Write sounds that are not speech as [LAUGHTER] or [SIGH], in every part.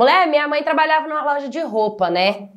Mulher, minha mãe trabalhava numa loja de roupa, né?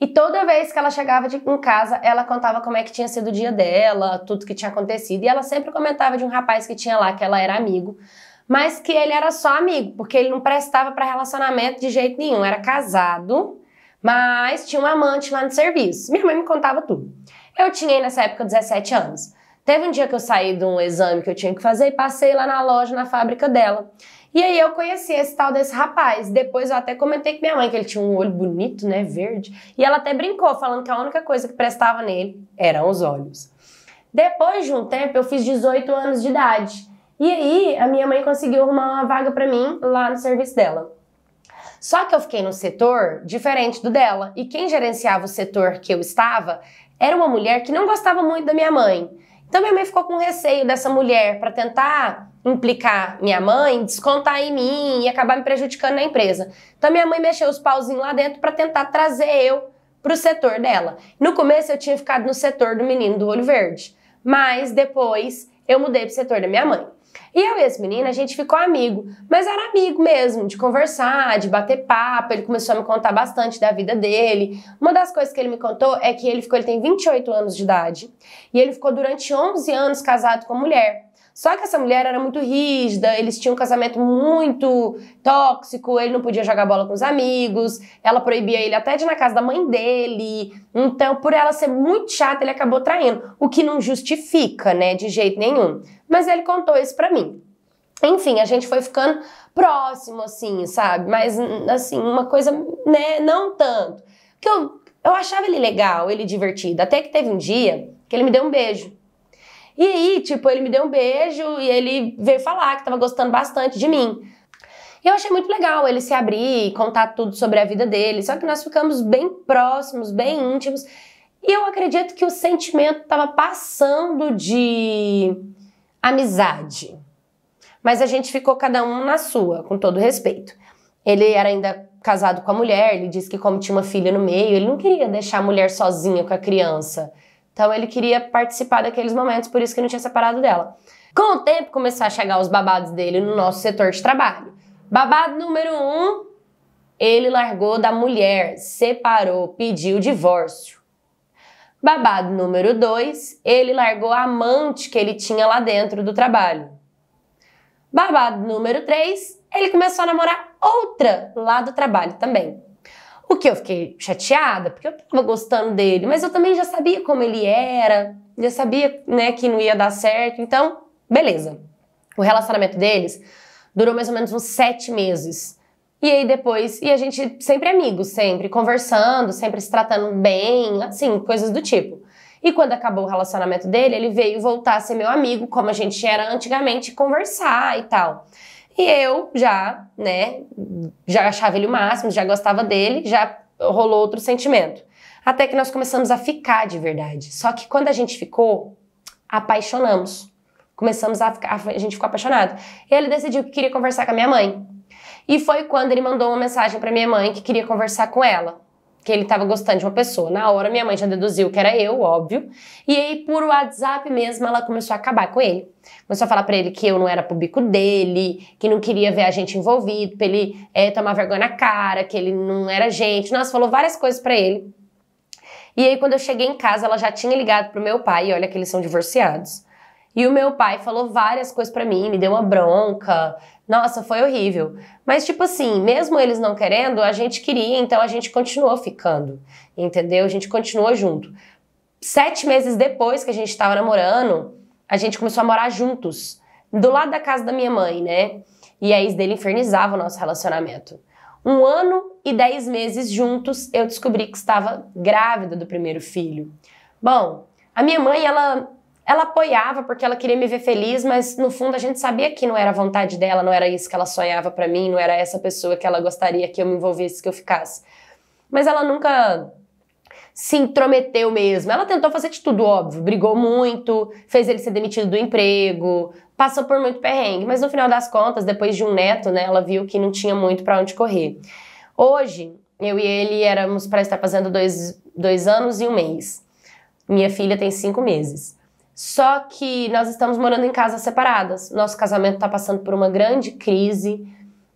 E toda vez que ela chegava de, em casa, ela contava como é que tinha sido o dia dela, tudo que tinha acontecido. E ela sempre comentava de um rapaz que tinha lá, que ela era amigo, mas que ele era só amigo, porque ele não prestava para relacionamento de jeito nenhum. Era casado, mas tinha um amante lá no serviço. Minha mãe me contava tudo. Eu tinha nessa época 17 anos. Teve um dia que eu saí de um exame que eu tinha que fazer e passei lá na loja, na fábrica dela. E aí eu conheci esse tal desse rapaz. Depois eu até comentei com minha mãe que ele tinha um olho bonito, né, verde. E ela até brincou, falando que a única coisa que prestava nele eram os olhos. Depois de um tempo, eu fiz 18 anos de idade. E aí a minha mãe conseguiu arrumar uma vaga para mim lá no serviço dela. Só que eu fiquei no setor diferente do dela. E quem gerenciava o setor que eu estava era uma mulher que não gostava muito da minha mãe. Então minha mãe ficou com receio dessa mulher para tentar implicar minha mãe, descontar em mim e acabar me prejudicando na empresa. Então minha mãe mexeu os pauzinhos lá dentro para tentar trazer eu para o setor dela. No começo eu tinha ficado no setor do menino do olho verde, mas depois eu mudei para o setor da minha mãe. E eu e esse menino, a gente ficou amigo, mas era amigo mesmo, de conversar, de bater papo. Ele começou a me contar bastante da vida dele. Uma das coisas que ele me contou é que ele ficou, ele tem 28 anos de idade, e ele ficou durante 11 anos casado com a mulher. Só que essa mulher era muito rígida, eles tinham um casamento muito tóxico, ele não podia jogar bola com os amigos, ela proibia ele até de ir na casa da mãe dele. Então, por ela ser muito chata, ele acabou traindo, o que não justifica, né, de jeito nenhum. Mas ele contou isso pra mim. Enfim, a gente foi ficando próximo, assim, sabe? Mas, assim, uma coisa, né, não tanto. Que eu, eu achava ele legal, ele divertido. Até que teve um dia que ele me deu um beijo. E aí, tipo, ele me deu um beijo e ele veio falar que tava gostando bastante de mim. E eu achei muito legal ele se abrir, contar tudo sobre a vida dele. Só que nós ficamos bem próximos, bem íntimos. E eu acredito que o sentimento tava passando de amizade. Mas a gente ficou cada um na sua, com todo respeito. Ele era ainda casado com a mulher, ele disse que como tinha uma filha no meio, ele não queria deixar a mulher sozinha com a criança. Então ele queria participar daqueles momentos, por isso que não tinha separado dela. Com o tempo começaram a chegar os babados dele no nosso setor de trabalho. Babado número um, ele largou da mulher, separou, pediu divórcio. Babado número dois, ele largou a amante que ele tinha lá dentro do trabalho. Babado número três, ele começou a namorar outra lá do trabalho também. Porque eu fiquei chateada, porque eu tava gostando dele, mas eu também já sabia como ele era, já sabia, né, que não ia dar certo. Então, beleza. O relacionamento deles durou mais ou menos uns sete meses. E aí depois, e a gente sempre amigos, sempre conversando, sempre se tratando bem, assim, coisas do tipo. E quando acabou o relacionamento dele, ele veio voltar a ser meu amigo, como a gente era antigamente, conversar e tal. E eu já, né, já achava ele o máximo, já gostava dele, já rolou outro sentimento. Até que nós começamos a ficar de verdade. Só que quando a gente ficou, apaixonamos. Começamos a ficar, a gente ficou apaixonado. Ele decidiu que queria conversar com a minha mãe. E foi quando ele mandou uma mensagem para minha mãe que queria conversar com ela que ele estava gostando de uma pessoa. Na hora, minha mãe já deduziu que era eu, óbvio. E aí, por WhatsApp mesmo, ela começou a acabar com ele. Começou a falar para ele que eu não era público dele, que não queria ver a gente envolvido, pra ele é, tomar vergonha na cara, que ele não era gente. Nossa, falou várias coisas para ele. E aí, quando eu cheguei em casa, ela já tinha ligado pro meu pai, e olha que eles são divorciados. E o meu pai falou várias coisas para mim, me deu uma bronca. Nossa, foi horrível. Mas tipo assim, mesmo eles não querendo, a gente queria, então a gente continuou ficando, entendeu? A gente continuou junto. Sete meses depois que a gente estava namorando, a gente começou a morar juntos, do lado da casa da minha mãe, né? E a ex dele infernizava o nosso relacionamento. Um ano e dez meses juntos, eu descobri que estava grávida do primeiro filho. Bom, a minha mãe, ela ela apoiava porque ela queria me ver feliz, mas no fundo a gente sabia que não era a vontade dela, não era isso que ela sonhava para mim, não era essa pessoa que ela gostaria que eu me envolvesse, que eu ficasse. Mas ela nunca se intrometeu mesmo. Ela tentou fazer de tudo, óbvio. Brigou muito, fez ele ser demitido do emprego, passou por muito perrengue. Mas no final das contas, depois de um neto, né, ela viu que não tinha muito para onde correr. Hoje, eu e ele éramos para estar fazendo dois, dois anos e um mês. Minha filha tem cinco meses. Só que nós estamos morando em casas separadas. Nosso casamento está passando por uma grande crise,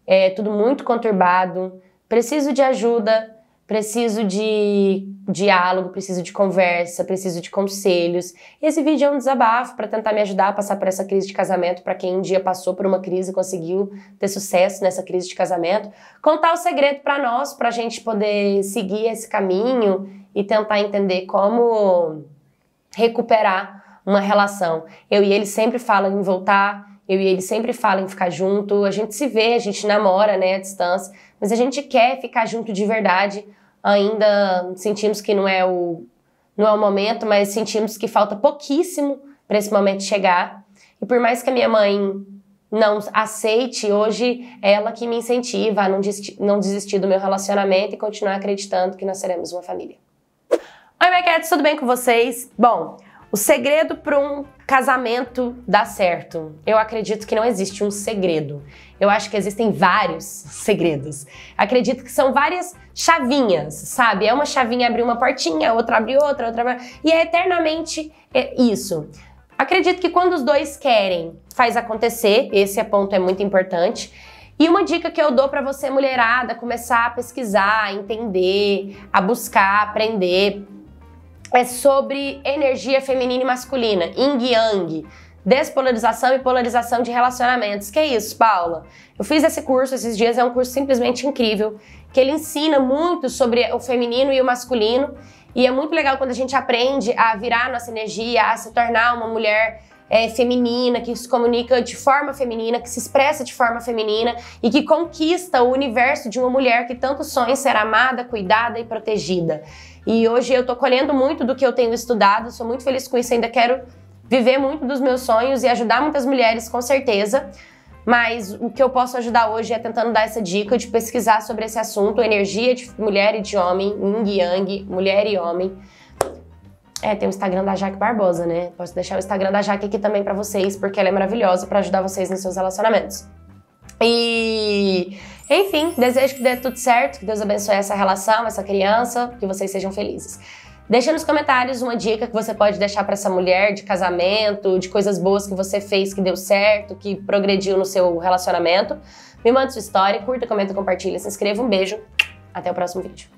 é tudo muito conturbado. Preciso de ajuda, preciso de diálogo, preciso de conversa, preciso de conselhos. Esse vídeo é um desabafo para tentar me ajudar a passar por essa crise de casamento, para quem um dia passou por uma crise e conseguiu ter sucesso nessa crise de casamento, contar o segredo para nós, para a gente poder seguir esse caminho e tentar entender como recuperar uma relação. Eu e ele sempre falam em voltar, eu e ele sempre falam em ficar junto. A gente se vê, a gente namora, né, à distância, mas a gente quer ficar junto de verdade. Ainda sentimos que não é o não é o momento, mas sentimos que falta pouquíssimo para esse momento chegar. E por mais que a minha mãe não aceite, hoje é ela que me incentiva a não, desistir, não desistir do meu relacionamento e continuar acreditando que nós seremos uma família. Oi, Maquete, tudo bem com vocês? Bom, o segredo para um casamento dar certo. Eu acredito que não existe um segredo. Eu acho que existem vários [LAUGHS] segredos. Acredito que são várias chavinhas, sabe? É uma chavinha abrir uma portinha, outra abrir outra, outra e é eternamente é, isso. Acredito que quando os dois querem, faz acontecer. Esse é ponto é muito importante. E uma dica que eu dou para você, mulherada, começar a pesquisar, a entender, a buscar, aprender, é sobre energia feminina e masculina, yin yang, despolarização e polarização de relacionamentos. Que é isso, Paula? Eu fiz esse curso esses dias, é um curso simplesmente incrível, que ele ensina muito sobre o feminino e o masculino, e é muito legal quando a gente aprende a virar a nossa energia, a se tornar uma mulher é, feminina, que se comunica de forma feminina, que se expressa de forma feminina e que conquista o universo de uma mulher que tanto sonha em ser amada, cuidada e protegida. E hoje eu tô colhendo muito do que eu tenho estudado, sou muito feliz com isso, ainda quero viver muito dos meus sonhos e ajudar muitas mulheres, com certeza. Mas o que eu posso ajudar hoje é tentando dar essa dica de pesquisar sobre esse assunto, energia de mulher e de homem, yin yang, mulher e homem. É, tem o Instagram da Jaque Barbosa, né? Posso deixar o Instagram da Jaque aqui também para vocês, porque ela é maravilhosa para ajudar vocês nos seus relacionamentos. E enfim, desejo que dê tudo certo, que Deus abençoe essa relação, essa criança, que vocês sejam felizes. Deixa nos comentários uma dica que você pode deixar para essa mulher de casamento, de coisas boas que você fez que deu certo, que progrediu no seu relacionamento. Me manda sua história, curta, comenta, compartilha, se inscreva. Um beijo, até o próximo vídeo.